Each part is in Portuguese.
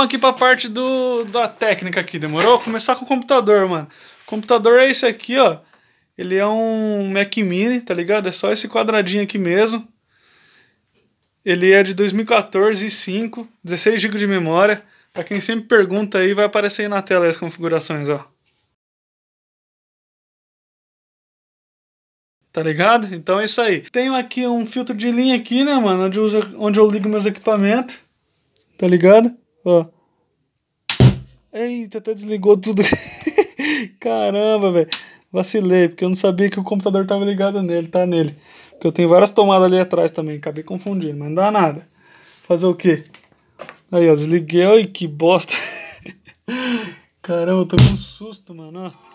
Vamos aqui pra parte do, da técnica aqui, demorou? Começar com o computador, mano. O computador é esse aqui, ó. Ele é um Mac Mini, tá ligado? É só esse quadradinho aqui mesmo. Ele é de 2014 e 5, 16 GB de memória. Pra quem sempre pergunta aí, vai aparecer aí na tela as configurações, ó. Tá ligado? Então é isso aí. Tenho aqui um filtro de linha aqui, né, mano? Onde eu, onde eu ligo meus equipamentos. Tá ligado? Ó. Eita, até desligou tudo. Caramba, velho. Vacilei, porque eu não sabia que o computador tava ligado nele, tá nele. Porque eu tenho várias tomadas ali atrás também, acabei confundindo, mas não dá nada. Fazer o quê? Aí, ó, desliguei. Ai, que bosta. Caramba, eu tô com um susto, mano, ó.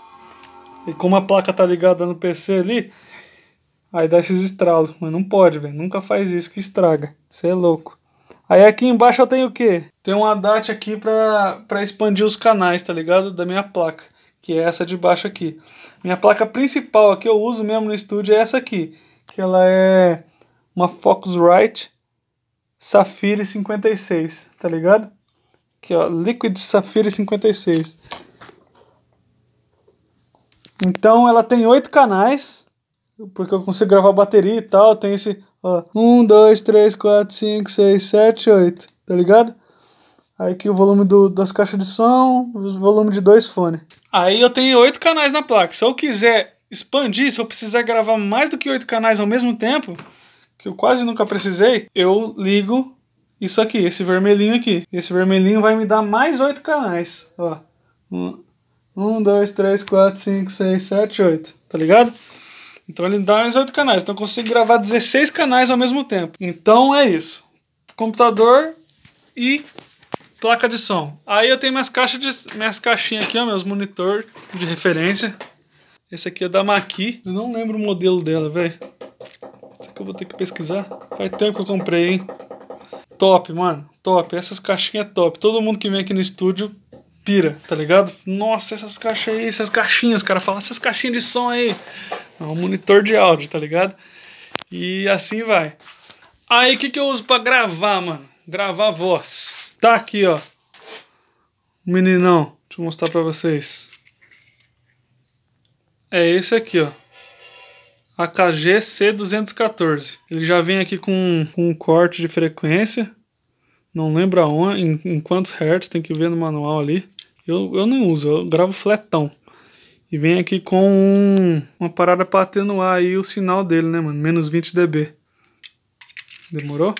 E como a placa tá ligada no PC ali, aí dá esses estralos. Mas não pode, velho. Nunca faz isso que estraga. Você é louco. Aí aqui embaixo eu tenho o quê? tem um Haddad aqui pra, expandir os canais, tá ligado? Da minha placa, que é essa de baixo aqui. Minha placa principal aqui, eu uso mesmo no estúdio, é essa aqui. Que ela é uma Focusrite Safire 56, tá ligado? Aqui, ó, Liquid Safire 56. Então ela tem oito canais, porque eu consigo gravar bateria e tal, tem esse, ó, 1, 2, 3, 4, 5, 6, 7, 8, tá ligado? Aí aqui o volume do, das caixas de som, o volume de dois fones. Aí eu tenho oito canais na placa. Se eu quiser expandir, se eu precisar gravar mais do que oito canais ao mesmo tempo, que eu quase nunca precisei, eu ligo isso aqui, esse vermelhinho aqui. Esse vermelhinho vai me dar mais oito canais. Ó. Um, um, dois, três, quatro, cinco, seis, sete, oito. Tá ligado? Então ele dá mais oito canais. Então eu consigo gravar 16 canais ao mesmo tempo. Então é isso. Computador e placa de som. Aí eu tenho minhas caixas de, minhas caixinhas aqui, ó, meus monitor de referência. Esse aqui é da Maki. Eu não lembro o modelo dela, velho. Será que eu vou ter que pesquisar? Faz tempo que eu comprei, hein? Top, mano. Top. Essas caixinhas é top. Todo mundo que vem aqui no estúdio pira, tá ligado? Nossa, essas caixas aí, essas caixinhas, cara fala, essas caixinhas de som aí. É um monitor de áudio, tá ligado? E assim vai. Aí o que, que eu uso para gravar, mano? Gravar voz. Tá aqui, ó. Meninão. Deixa eu mostrar pra vocês. É esse aqui, ó. AKG C214. Ele já vem aqui com, com um corte de frequência. Não lembro aonde, em, em, quantos hertz, tem que ver no manual ali. Eu, eu não uso, eu gravo fletão. E vem aqui com um, uma parada para atenuar aí o sinal dele, né, mano? Menos 20 dB. Demorou?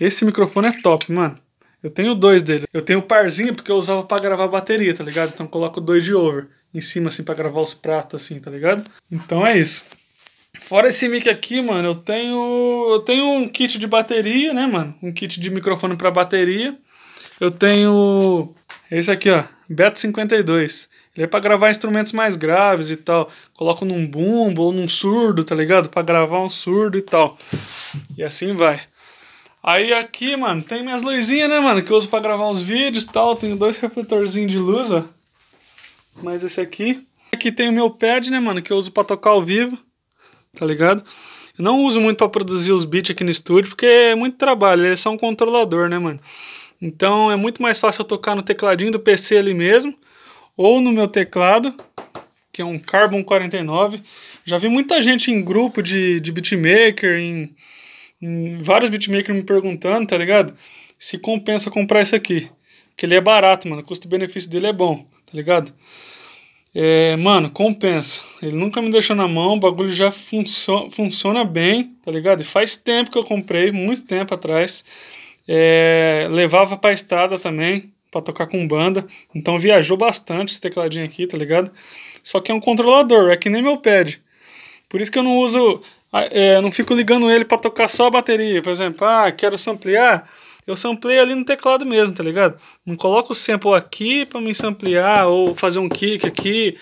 Esse microfone é top, mano. Eu tenho dois dele. Eu tenho o parzinho porque eu usava para gravar bateria, tá ligado? Então coloco dois de over em cima, assim, para gravar os pratos, assim, tá ligado? Então é isso. Fora esse mic aqui, mano, eu tenho. Eu tenho um kit de bateria, né, mano? Um kit de microfone para bateria. Eu tenho. Esse aqui, ó. Beto 52. Ele é pra gravar instrumentos mais graves e tal. Coloco num bumbo ou num surdo, tá ligado? Pra gravar um surdo e tal. E assim vai. Aí aqui, mano, tem minhas luzinhas, né, mano? Que eu uso pra gravar uns vídeos e tal. Tenho dois refletorzinhos de luz, ó. Mas esse aqui. Aqui tem o meu pad, né, mano? Que eu uso pra tocar ao vivo. Tá ligado? Eu não uso muito pra produzir os beats aqui no estúdio, porque é muito trabalho. Ele é só um controlador, né, mano? Então é muito mais fácil eu tocar no tecladinho do PC ali mesmo. Ou no meu teclado, que é um Carbon 49. Já vi muita gente em grupo de, de beatmaker, em vários beatmakers me perguntando, tá ligado? Se compensa comprar esse aqui. Que ele é barato, mano. O custo-benefício dele é bom, tá ligado? É, mano, compensa. Ele nunca me deixou na mão, o bagulho já funcio funciona bem, tá ligado? E faz tempo que eu comprei, muito tempo atrás. É, levava pra estrada também, para tocar com banda. Então viajou bastante esse tecladinho aqui, tá ligado? Só que é um controlador, é que nem meu pad. Por isso que eu não uso ah, é, não fico ligando ele para tocar só a bateria. Por exemplo, ah, quero samplear. Eu sampleio ali no teclado mesmo, tá ligado? Não coloco o sample aqui para me samplear ou fazer um kick aqui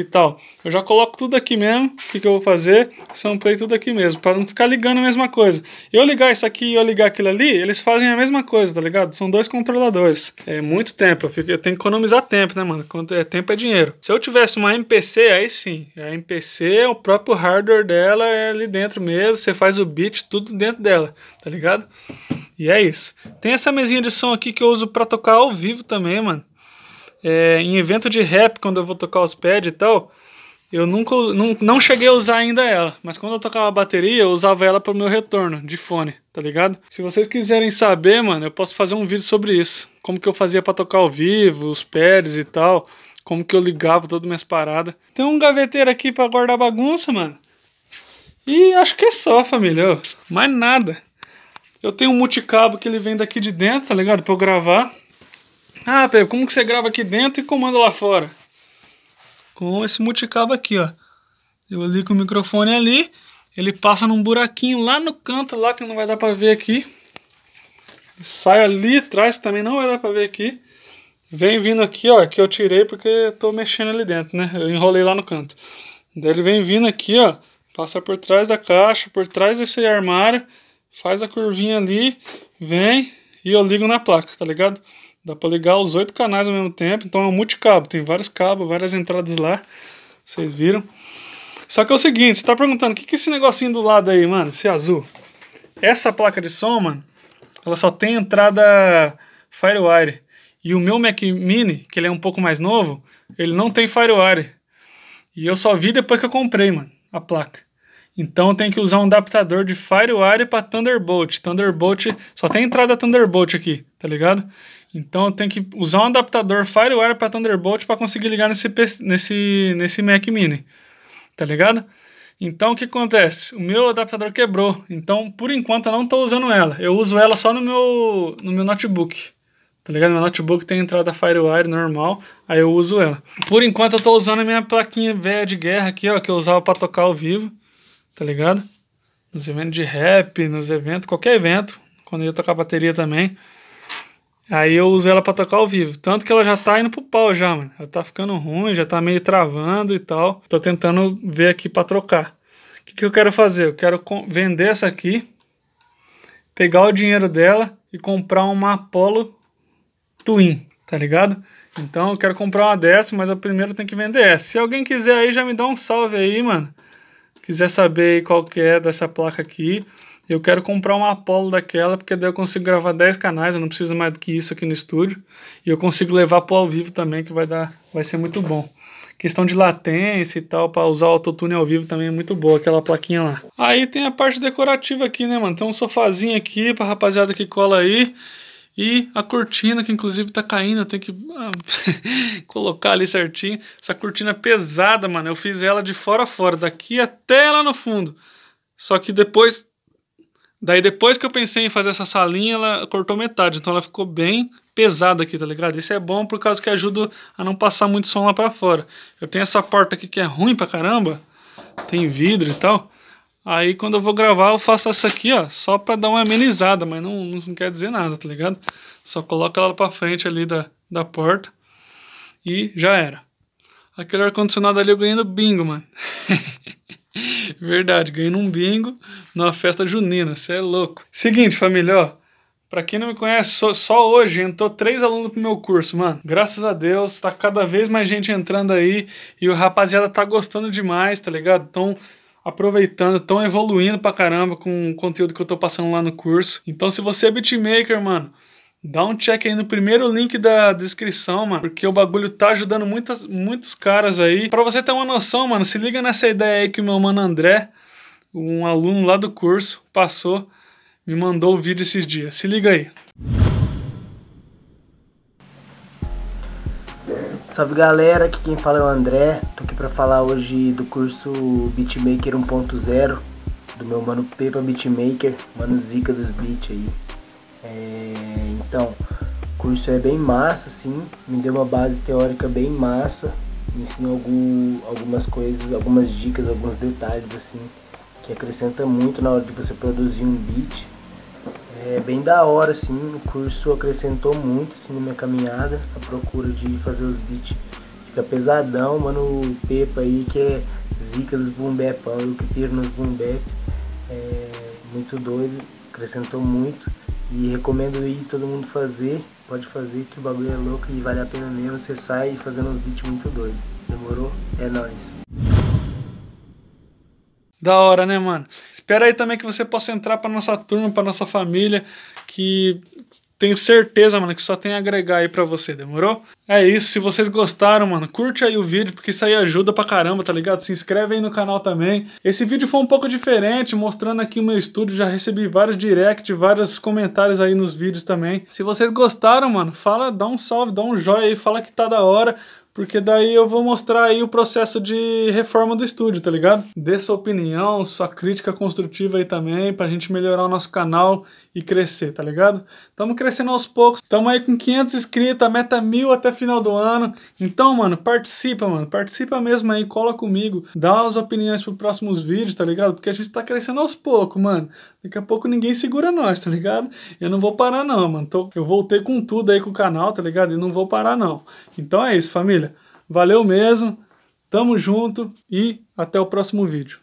e tal. Eu já coloco tudo aqui mesmo. O que, que eu vou fazer? Samplei tudo aqui mesmo, para não ficar ligando a mesma coisa. Eu ligar isso aqui e eu ligar aquilo ali, eles fazem a mesma coisa, tá ligado? São dois controladores. É muito tempo, eu, fico, eu tenho que economizar tempo, né, mano? Quanto é tempo é dinheiro. Se eu tivesse uma MPC, aí sim. A MPC, o próprio hardware dela é ali dentro mesmo, você faz o beat tudo dentro dela, tá ligado? E é isso. Tem essa mesinha de som aqui que eu uso para tocar ao vivo também, mano. É, em evento de rap, quando eu vou tocar os pads e tal, eu nunca não, não cheguei a usar ainda ela, mas quando eu tocava a bateria, eu usava ela pro meu retorno de fone, tá ligado? Se vocês quiserem saber, mano, eu posso fazer um vídeo sobre isso, como que eu fazia para tocar ao vivo, os pads e tal, como que eu ligava todas minhas paradas. Tem um gaveteiro aqui para guardar bagunça, mano. E acho que é só, família, mais nada. Eu tenho um multicabo que ele vem daqui de dentro, tá ligado? Para eu gravar. Ah, Pepe, como que você grava aqui dentro e comanda lá fora? Com esse multicabo aqui, ó. Eu ligo o microfone ali, ele passa num buraquinho lá no canto, lá que não vai dar pra ver aqui. Sai ali atrás, também não vai dar pra ver aqui. Vem vindo aqui, ó, que eu tirei porque tô mexendo ali dentro, né? Eu enrolei lá no canto. Daí ele vem vindo aqui, ó, passa por trás da caixa, por trás desse armário, faz a curvinha ali, vem e eu ligo na placa, tá ligado? Dá para ligar os oito canais ao mesmo tempo, então é um multicabo, tem vários cabos, várias entradas lá. Vocês viram? Só que é o seguinte, você tá perguntando, o que que é esse negocinho do lado aí, mano, esse azul? Essa placa de som, mano, ela só tem entrada Firewire. E o meu Mac Mini, que ele é um pouco mais novo, ele não tem Firewire. E eu só vi depois que eu comprei, mano, a placa. Então tem que usar um adaptador de FireWire para Thunderbolt. Thunderbolt só tem entrada Thunderbolt aqui, tá ligado? Então tem que usar um adaptador FireWire para Thunderbolt para conseguir ligar nesse nesse nesse Mac Mini. Tá ligado? Então o que acontece? O meu adaptador quebrou. Então por enquanto eu não estou usando ela. Eu uso ela só no meu no meu notebook. Tá ligado? Meu notebook tem entrada FireWire normal, aí eu uso ela. Por enquanto eu estou usando a minha plaquinha velha de guerra aqui, ó, que eu usava para tocar ao vivo tá ligado? Nos eventos de rap, nos eventos, qualquer evento, quando eu ia tocar bateria também. Aí eu uso ela pra tocar ao vivo. Tanto que ela já tá indo pro pau já, mano. Ela tá ficando ruim, já tá meio travando e tal. Tô tentando ver aqui pra trocar. O que, que eu quero fazer? Eu quero vender essa aqui, pegar o dinheiro dela e comprar uma Apollo Twin, tá ligado? Então eu quero comprar uma dessa, mas eu primeiro tenho que vender essa. Se alguém quiser aí, já me dá um salve aí, mano quiser saber qual que é dessa placa aqui, eu quero comprar uma Apollo daquela, porque daí eu consigo gravar 10 canais, eu não preciso mais do que isso aqui no estúdio. E eu consigo levar o ao vivo também, que vai dar, vai ser muito bom. Questão de latência e tal, para usar o autotune ao vivo também é muito boa, aquela plaquinha lá. Aí tem a parte decorativa aqui, né, mano? Tem um sofazinho aqui para rapaziada que cola aí. E a cortina, que inclusive tá caindo, eu tenho que ah, colocar ali certinho. Essa cortina é pesada, mano, eu fiz ela de fora a fora, daqui até lá no fundo. Só que depois. Daí depois que eu pensei em fazer essa salinha, ela cortou metade. Então ela ficou bem pesada aqui, tá ligado? Isso é bom por causa que ajuda a não passar muito som lá pra fora. Eu tenho essa porta aqui que é ruim pra caramba. Tem vidro e tal. Aí quando eu vou gravar, eu faço essa aqui, ó, só pra dar uma amenizada, mas não, não quer dizer nada, tá ligado? Só coloca ela pra frente ali da, da porta e já era. Aquele ar-condicionado ali eu ganhei no bingo, mano. Verdade, ganhei num bingo numa festa junina, você é louco. Seguinte, família, ó. Pra quem não me conhece, só, só hoje entrou três alunos pro meu curso, mano. Graças a Deus, tá cada vez mais gente entrando aí e o rapaziada tá gostando demais, tá ligado? Então, aproveitando, tão evoluindo pra caramba com o conteúdo que eu tô passando lá no curso. Então, se você é beatmaker, mano, dá um check aí no primeiro link da descrição, mano, porque o bagulho tá ajudando muitas, muitos caras aí. Para você ter uma noção, mano, se liga nessa ideia aí que o meu mano André, um aluno lá do curso, passou, me mandou o vídeo esses dias. Se liga aí. Salve galera, aqui quem fala é o André, tô aqui para falar hoje do curso Beatmaker 1.0 do meu mano Pepa Beatmaker, mano Zica dos Beats aí. É, então, o curso é bem massa assim, me deu uma base teórica bem massa, me ensinou algum, algumas coisas, algumas dicas, alguns detalhes assim, que acrescenta muito na hora de você produzir um beat é bem da hora, assim, o curso acrescentou muito assim, na minha caminhada, a procura de fazer os beats. Fica pesadão, mano, o Pepa aí que é zica dos bumbepão, o que tira nos bumbep. É muito doido, acrescentou muito. E recomendo aí todo mundo fazer, pode fazer que o bagulho é louco e vale a pena mesmo, você sai fazendo um beat muito doido. Demorou? É nóis. Da hora, né, mano? Espero aí também que você possa entrar para nossa turma, para nossa família, que tenho certeza, mano, que só tem a agregar aí pra você, demorou? É isso, se vocês gostaram, mano, curte aí o vídeo, porque isso aí ajuda pra caramba, tá ligado? Se inscreve aí no canal também. Esse vídeo foi um pouco diferente, mostrando aqui o meu estúdio, já recebi vários direct, vários comentários aí nos vídeos também. Se vocês gostaram, mano, fala, dá um salve, dá um joinha aí, fala que tá da hora, porque daí eu vou mostrar aí o processo de reforma do estúdio, tá ligado? Dê sua opinião, sua crítica construtiva aí também, pra gente melhorar o nosso canal e crescer, tá ligado? Tamo crescendo aos poucos, tamo aí com 500 inscritos, a meta é mil até final do ano. Então, mano, participa, mano, participa mesmo aí, cola comigo, dá as opiniões pros próximos vídeos, tá ligado? Porque a gente tá crescendo aos poucos, mano. Daqui a pouco ninguém segura nós, tá ligado? Eu não vou parar não, mano. Tô, eu voltei com tudo aí com o canal, tá ligado? E não vou parar não. Então é isso, família. Valeu mesmo, tamo junto e até o próximo vídeo.